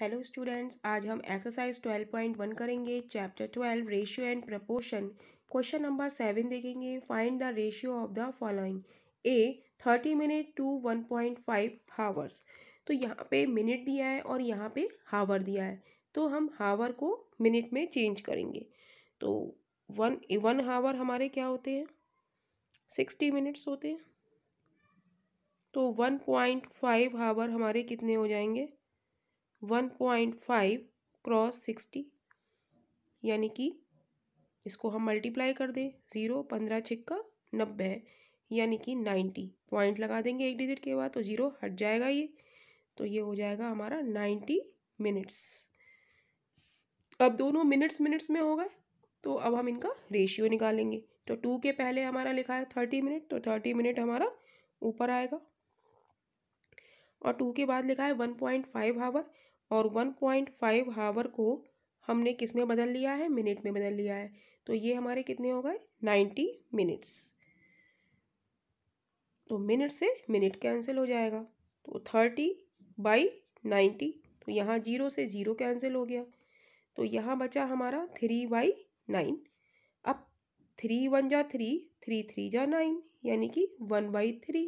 hello students आज हम exercise 12.1 करेंगे chapter 12 ratio and proportion question number seven देखेंगे find the ratio of the following a thirty minute to one point five hours तो यहाँ पे minute दिया है और यहाँ पे हावर दिया है तो हम हावर को मिनट में चेंज करेंगे तो वन वन हावर हमारे क्या होते हैं सिक्सटी मिनट्स होते हैं तो वन पॉइंट फाइव हावर हमारे कितने हो जाएंगे one point five cross sixty यानी कि इसको हम मल्टीप्लाई कर दें ज़ीरो पंद्रह छिक्का नब्बे यानी कि नाइन्टी पॉइंट लगा देंगे एक डिजिट के बाद तो ज़ीरो हट जाएगा ये तो ये हो जाएगा हमारा नाइन्टी मिनट्स अब दोनों मिनट्स मिनट्स में होगा तो अब हम इनका रेशियो निकालेंगे तो टू के पहले हमारा लिखा है थर्टी मिनट तो थर्टी मिनट हमारा ऊपर आएगा और टू के बाद लिखा है वन पॉइंट फाइव आवर और 1.5 हावर को हमने किस में बदल लिया है मिनट में बदल लिया है तो ये हमारे कितने हो गए 90 मिनट्स तो मिनट से मिनट कैंसिल हो जाएगा तो थर्टी बाई नाइन्टी तो यहाँ जीरो से ज़ीरो कैंसिल हो गया तो यहाँ बचा हमारा थ्री बाई नाइन अब थ्री वन जा थ्री थ्री थ्री जा नाइन यानी कि वन बाई थ्री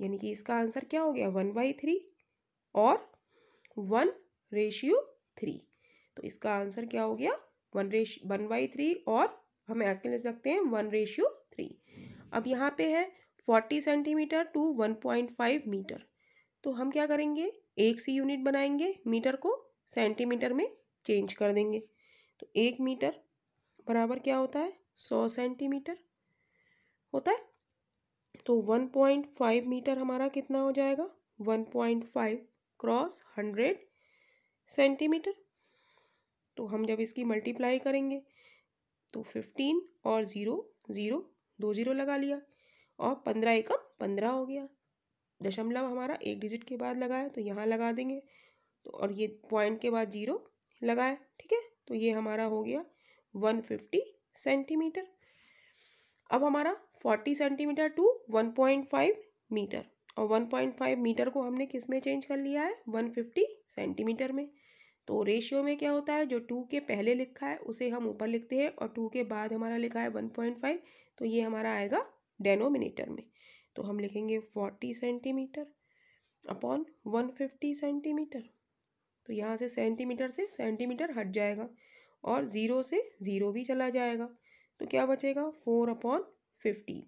यानी कि इसका आंसर क्या हो गया वन बाई थ्री और वन रेशियो थ्री तो इसका आंसर क्या हो गया वन रेश वन बाई थ्री और हम ऐसे ले सकते हैं वन रेशियो थ्री अब यहाँ पे है forty centimetre to one point five metre तो हम क्या करेंगे एक सी यूनिट बनाएंगे मीटर को सेंटीमीटर में चेंज कर देंगे तो एक मीटर बराबर क्या होता है सौ सेंटीमीटर होता है तो वन पॉइंट फाइव मीटर हमारा कितना हो जाएगा one point five cross hundred centimetre तो हम जब इसकी मल्टीप्लाई करेंगे तो फिफ्टीन और ज़ीरो ज़ीरो दो ज़ीरो लगा लिया और पंद्रह एकम पंद्रह हो गया दशमलव हमारा एक डिजिट के बाद लगाया तो यहाँ लगा देंगे तो और ये पॉइंट के बाद ज़ीरो लगाया ठीक है तो ये हमारा हो गया वन फिफ्टी सेंटीमीटर अब हमारा forty centimetre to one point five metre और 1.5 मीटर को हमने किस में चेंज कर लिया है 150 सेंटीमीटर में तो रेशियो में क्या होता है जो टू के पहले लिखा है उसे हम ऊपर लिखते हैं और टू के बाद हमारा लिखा है वन पॉइंट फाइव तो ये हमारा आएगा डेनोमिनेटर में तो हम लिखेंगे forty centimetre upon one fifty centimetre तो यहाँ से सेंटीमीटर से सेंटीमीटर हट जाएगा और ज़ीरो से ज़ीरो भी चला जाएगा तो क्या बचेगा फोर अपॉन फिफ्टीन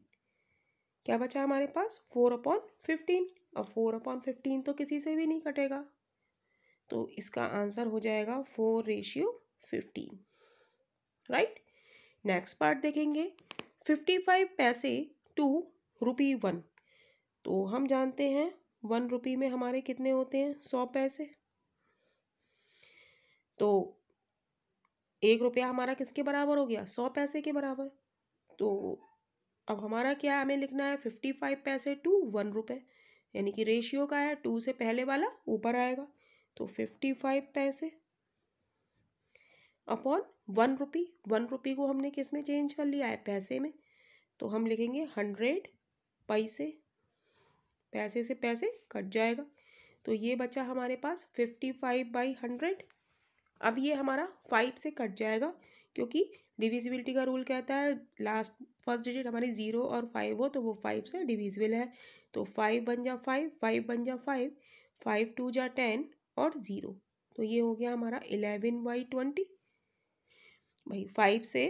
क्या बचा हमारे पास फोर अपॉन फिफ्टीन और फोर अपॉन फिफ्टीन तो किसी से भी नहीं कटेगा तो इसका आंसर हो जाएगा four ratio fifteen right next part देखेंगे फिफ्टी फाइव पैसे टू रुपी वन तो हम जानते हैं वन रुपी में हमारे कितने होते हैं सौ पैसे तो एक रुपया हमारा किसके बराबर हो गया सौ पैसे के बराबर अब हमारा क्या हमें लिखना है फिफ्टी फाइव पैसे टू वन रुपये यानी कि रेशियो का है टू से पहले वाला ऊपर आएगा तो फिफ्टी फाइव पैसे upon one rupee one rupee को हमने किस में चेंज कर लिया है पैसे में तो हम लिखेंगे हंड्रेड पैसे पैसे से पैसे कट जाएगा तो ये बचा हमारे पास फिफ्टी फाइव बाई हंड्रेड अब ये हमारा फाइव से कट जाएगा क्योंकि डिविजिबिलिटी का रूल कहता है लास्ट फर्स्ट डिजिट हमारी ज़ीरो और फाइव हो तो वो फाइव से डिविजिबल है तो फाइव बन जा फाइव फाइव बन जा फाइव फाइव टू जा टेन और ज़ीरो तो ये हो गया हमारा इलेवन बाई ट्वेंटी भाई फाइव से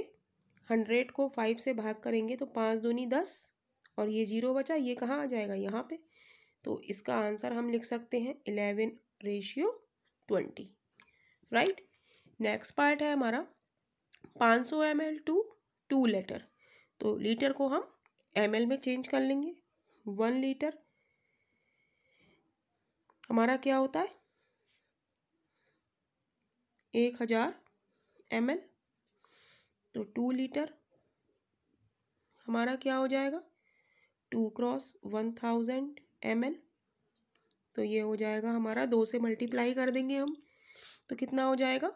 हंड्रेड को फाइव से भाग करेंगे तो पाँच दूनी दस और ये जीरो बचा ये कहाँ आ जाएगा यहाँ पे तो इसका आंसर हम लिख सकते हैं eleven ratio twenty right next part है हमारा पाँच सौ M L to two litre तो लीटर को हम एम एल में चेंज कर लेंगे वन लीटर हमारा क्या होता है एक हज़ार एम एल तो टू लीटर हमारा क्या हो जाएगा two cross one thousand M L तो ये हो जाएगा हमारा दो से मल्टीप्लाई कर देंगे हम तो कितना हो जाएगा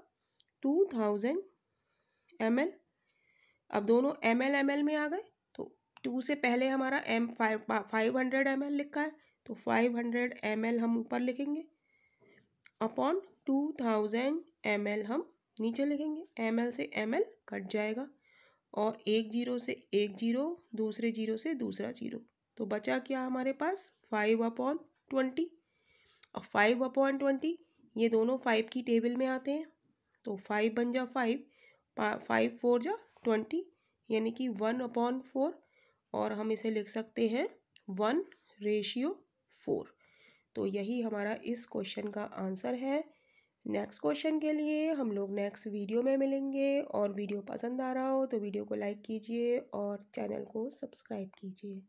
टू थाउजेंड एम एल अब दोनों एम एल एम एल में आ गए तो टू से पहले हमारा M five five hundred M L लिखा है तो फाइव हंड्रेड एम एल हम ऊपर लिखेंगे upon two thousand M L हम नीचे लिखेंगे एम एल से एम एल कट जाएगा और एक जीरो से एक जीरो दूसरे जीरो से दूसरा जीरो तो बचा क्या हमारे पास फाइव अपॉन ट्वेंटी और फाइव अपॉन ट्वेंटी ये दोनों फाइव की टेबल में आते हैं तो फाइव बन जा फाइव फाइव फोर जा ट्वेंटी यानी कि वन अपॉन फोर और हम इसे लिख सकते हैं वन रेशियो फोर तो यही हमारा इस क्वेश्चन का आंसर है नेक्स्ट क्वेश्चन के लिए हम लोग नेक्स्ट वीडियो में मिलेंगे और वीडियो पसंद आ रहा हो तो वीडियो को लाइक कीजिए और चैनल को सब्सक्राइब कीजिए